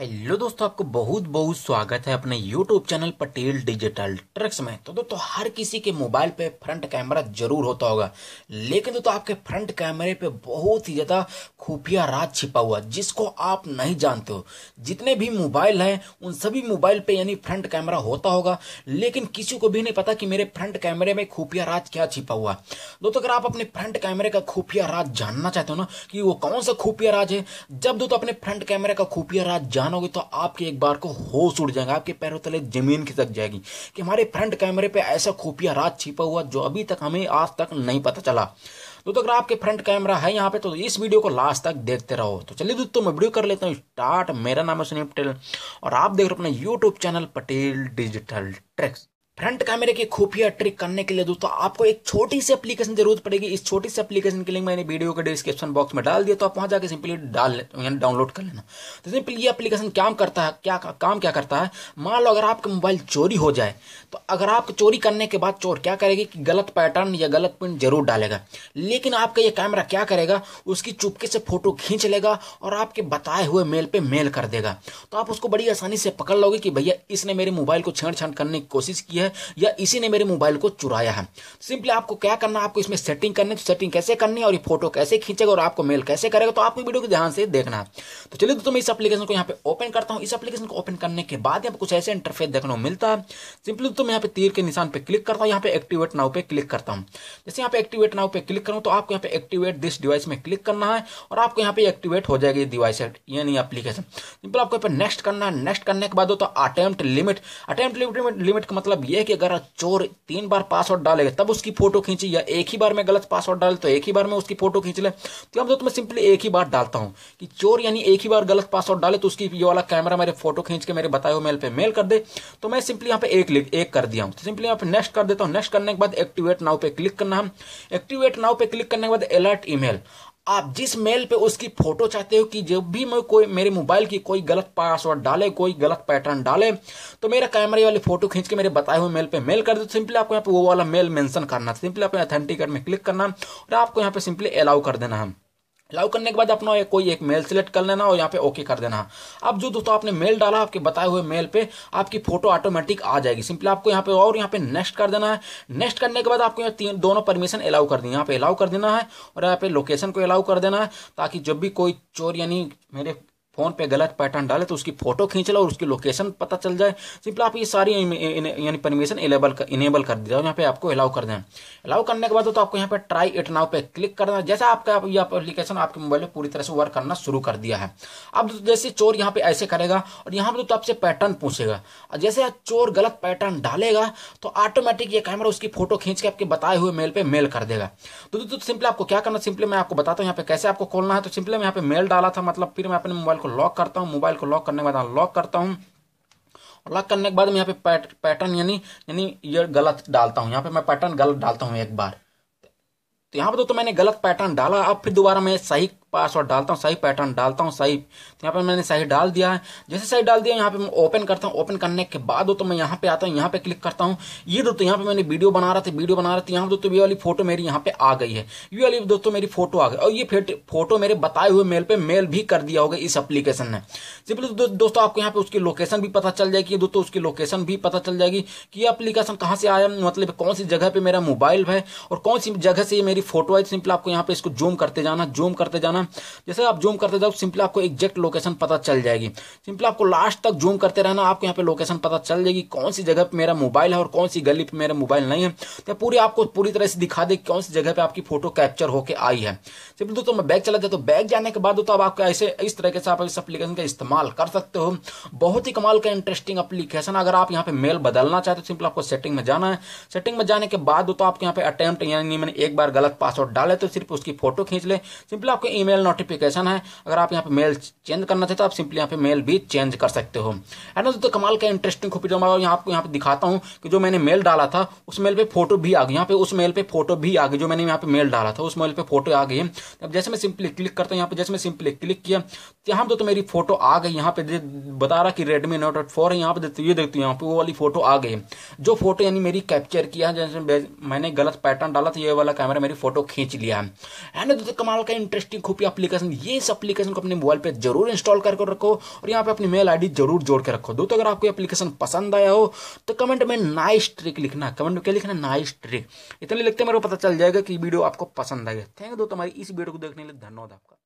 hello दोस्तों आपको बहुत बहुत स्वागत है अपने YouTube channel Patel digital tricks में तो दोस्तों हर किसी के मोबाइल पे फ्रंट कैमरा जरूर होता होगा लेकिन दोस्तों आपके फ्रंट कैमरे पे बहुत ही ज़्यादा खुफिया राज छिपा हुआ जिसको आप नहीं जानते हो जितने भी मोबाइल हैं उन सभी मोबाइल पे यानी फ्रंट कैमरा होता होगा लेकिन किसी को भी नहीं पता कि मेरे फ्रंट कैमरे में खुफिया राज क्या छिपा हुआ दोस्तों अगर आप अपने फ्रंट कैमरे का खुफिया राज जानना चाहते हो ना कि वो कौन सा खुफिया राज है जब दोस्तों अपने फ्रंट कैमरे का खुफिया राज जान पहचानोगे तो आपके एक बार को होश उड़ जाएगा आपके पैरों तले जमीन खिसक जाएगी कि हमारे फ्रंट कैमरे पे ऐसा खुफिया राज छिपा हुआ जो अभी तक हमें आज तक नहीं पता चला तो, तो अगर आपके फ्रंट कैमरा है यहाँ पे तो इस वीडियो को लास्ट तक देखते रहो तो चलिए दोस्तों मैं वीडियो कर लेता हूँ स्टार्ट मेरा नाम है सुनील पटेल और आप देख रहे हो अपना YouTube channel Patel digital tricks front कैमरे की खुफिया ट्रिक करने के लिए दोस्तों आपको एक छोटी सी एप्लीकेशन जरूरत पड़ेगी इस छोटी सी एप्लीकेशन की लिंक मैंने वीडियो के डिस्क्रिप्शन बॉक्स में डाल दिया तो आप वहां जाकर सिंपली डाल यानी डाउनलोड कर लेना तो सिंपली ये एप्लीकेशन काम करता है क्या काम क्या करता है मान लो अगर आपका मोबाइल चोरी हो जाए तो अगर आप चोरी करने के बाद चोर क्या करेगी कि गलत पैटर्न या गलत पिन जरूर डालेगा लेकिन आपका यह कैमरा क्या करेगा उसकी चुपके से फोटो खींच लेगा और आपके बताए हुए मेल पर मेल कर देगा तो आप उसको बड़ी आसानी से पकड़ लोगे कि भैया इसने मेरे मोबाइल को छेड़छाड़ करने की कोशिश की है है या इसी ने मेरे मोबाइल को चुराया है सिंपली आपको क्या करना है आपको इसमें सेटिंग करनी है तो सेटिंग कैसे करनी है और ये फोटो कैसे खींचेगा और आपको मेल कैसे करेगा तो आपको वीडियो को ध्यान से देखना है तो चलिए दोस्तों मैं इस एप्लीकेशन को यहाँ पे ओपन करता हूँ इस एप्लीकेशन को ओपन करने के बाद यहाँ पर कुछ ऐसे इंटरफेस देखने को मिलता है सिंपली दोस्तों मैं यहाँ पे तीर के निशान पर क्लिक करता हूँ यहाँ पे एक्टिवेट नाउ पे क्लिक करता हूँ जैसे यहाँ पे एक्टिवेट नाउ पे क्लिक करूँ तो आपको यहाँ पे एक्टिवेट दिस डिवाइस में क्लिक करना है और आपको यहाँ पे एक्टिवेट हो जाएगी डिवाइस यानी एप्लीकेशन सिंपल आपको यहाँ पे नेक्स्ट करना है नेक्स्ट करने के बाद तो attempt limit attempt limit limit का मतलब ये है कि अगर चोर तीन बार पासवर्ड डालेगा तब उसकी फोटो खींचे या एक ही बार में गलत पासवर्ड डाले तो एक ही बार में उसकी फोटो खींच ले तो अब दोस्तों मैं सिंपली एक ही बार डालता हूँ कि चोर यानी एक ही बार गलत पासवर्ड डाले तो उसकी ये वाला कैमरा मेरे फोटो खींच के मेरे बताए हुए मेल पर मेल कर दे तो मैं सिंपली यहाँ पे एक एक कर दिया हूँ सिंपली यहाँ पे नेक्स्ट कर देता हूँ नेक्स्ट करने के बाद एक्टिवेट नाव पे क्लिक करना हम एक्टिवेट नाव पे क्लिक करने के बाद अलर्ट ई आप जिस मेल पे उसकी फोटो चाहते हो कि जब भी मैं कोई मेरे मोबाइल की कोई गलत पासवर्ड डाले कोई गलत पैटर्न डाले तो मेरा कैमरे वाली फोटो खींच के मेरे बताए हुए मेल पे मेल कर दो सिंपली आपको यहाँ पे वो वाला मेल मेंशन करना सिंपली आपको ऑथेंटिकेट में क्लिक करना और आपको यहाँ पे सिंपली अलाउ कर देना है अलाउ करने के बाद अपना एक कोई एक मेल सेलेक्ट कर लेना और यहाँ पे ओके कर देना अब जो दोस्तों आपने मेल डाला आपके बताए हुए मेल पे आपकी फोटो ऑटोमेटिक आ जाएगी सिंपली आपको यहाँ पे और यहाँ पे नेक्स्ट कर देना है नेक्स्ट करने के बाद आपको यहाँ तीन दोनों परमिशन अलाउ कर दी यहाँ पे अलाउ कर देना है और यहाँ पे लोकेशन को अलाउ कर देना है ताकि जब भी कोई चोर यानी मेरे फ़ोन पे गलत पैटर्न डाले तो उसकी फ़ोटो खींच लो और उसकी लोकेशन पता चल जाए सिंपल आप ये सारी यानी परमिशन इनेबल कर इनेबल कर दीजिए यहाँ पे आपको अलाउ कर दें अलाउ करने के बाद तो आपको यहाँ पे ट्राई इट नाउ पे क्लिक करना है जैसा आपका ये एप्लीकेशन आपके मोबाइल में पूरी तरह से वर्क करना शुरू कर दिया है अब जैसे चोर यहाँ पे ऐसे करेगा और यहाँ पे तो आपसे पैटर्न पूछेगा और जैसे चोर गलत पैटर्न डालेगा तो ऑटोमेटिक ये कैमरा उसकी फोटो खींच के आपके बताए हुए मेल पर मेल कर देगा तो, तो, तो सिंपली आपको क्या करना सिंपली मैं आपको बताता हूँ यहाँ पे कैसे आपको खोलना है तो सिंपली मैं यहाँ पे मेल डाला था मतलब फिर मैं अपने मोबाइल को लॉक करता हूँ मोबाइल को लॉक करने के बाद लॉक करता हूँ लॉक करने के बाद मैं यहाँ पे पैटर्न यानी यानी ये गलत डालता हूँ यहाँ पे मैं पैटर्न गलत डालता हूँ एक बार तो यहाँ पे तो, तो मैंने गलत पैटर्न डाला अब फिर दोबारा मैं सही पासवर्ड डालता हूँ सही पैटर्न डालता हूँ सही तो यहाँ पे मैंने सही डाल दिया है जैसे सही डाल दिया यहाँ पे मैं ओपन करता हूँ ओपन करने के बाद हो तो मैं यहाँ पे आता हूँ यहाँ पे क्लिक करता हूँ ये दोस्तों यहाँ पे मैंने वीडियो बना रहा था वीडियो बना रहा था यहाँ दोस्तों ये वाली फोटो मेरी यहाँ पे आ गई है ये वाली दोस्तों मेरी फोटो आ गई और ये फोटो मेरे बताए हुए मेल पे मेल भी कर दिया होगा इस एप्लीकेशन ने सिंपली दोस्तों आपको यहाँ पे उसकी लोकेशन भी पता चल जाएगी दोस्तों उसकी लोकेशन भी पता चल जाएगी कि ये अपलीकेशन कहाँ से आया मतलब कौन सी जगह पे मेरा मोबाइल है और कौन सी जगह से ये मेरी फोटो है सिंपल आपको यहाँ पे इसको जूम करते जाना जूम करते जाना ना जैसे आप जूम करते जाओ सिंपली आपको एग्जैक्ट लोकेशन पता चल जाएगी सिंपली आपको लास्ट तक जूम करते रहना आपको यहाँ पे लोकेशन पता चल जाएगी कौन सी जगह पर मेरा मोबाइल है और कौन सी गली पर मेरा मोबाइल नहीं है तो पूरी आपको पूरी तरह से दिखा दे कौन सी जगह पर आपकी फोटो कैप्चर होकर आई है सिंपली दोस्तों मैं बैग चला जाए तो बैग जाने के बाद दोस्तों आप आपका ऐसे इस तरह से आप इस अपलीकेशन का इस्तेमाल कर सकते हो बहुत ही कमाल का इंटरेस्टिंग अपलीकेशन अगर आप यहाँ पे मेल बदलना चाहते हो सिंपल आपको सेटिंग में जाना है सेटिंग में जाने के बाद दोस्तों आपके यहाँ पे अटेम्प्ट यानी मैंने एक बार गलत पासवर्ड डाले तो सिर्फ उसकी फोटो खींच ले सिंपल आपको ई मेल नोटिफिकेशन है अगर आप यहाँ पे मेल चेंज करना चाहते तो आप सिंपली यहाँ पे मेल भी चेंज कर सकते हो है ना तो कमाल का इंटरेस्टिंग खूबी जमा यहाँ आपको यहाँ पे दिखाता हूँ कि जो मैंने मेल डाला था उस मेल पे फोटो भी आ गई यहाँ पे उस मेल पे फोटो भी आ गई जो मैंने यहाँ पे मेल डाला था उस मेल पे फोटो आ गई अब जैसे मैं सिंपली क्लिक करता हूँ यहाँ पे जैसे मैं सिंपली क्लिक किया यहाँ तो, तो मेरी फोटो आ गई यहाँ पे बता रहा कि रेडमी नोट एट फोर है यहाँ पे देखते ये देखते हो पे वो वाली फोटो आ गई जो फोटो यानी मेरी कैप्चर किया जैसे मैंने गलत पैटर्न डाला था ये वाला कैमरा मेरी फोटो खींच लिया है ना दोस्तों कमाल का इंटरेस्टिंग खूबी एप्लीकेशन ये इस एप्लीकेशन को अपने मोबाइल पर जरूर इंस्टॉल करके रखो और यहाँ पे अपनी मेल आई जरूर जोड़ के रखो दोस्तों अगर आपको एप्लीकेशन पसंद आया हो तो कमेंट में नाइस ट्रिक लिखना कमेंट में क्या लिखना नाइस ट्रिक इतने लिखते मेरे को पता चल जाएगा कि वीडियो आपको पसंद आएगा थैंक यू दोस्तों हमारी इस वीडियो को देखने के लिए धन्यवाद आपका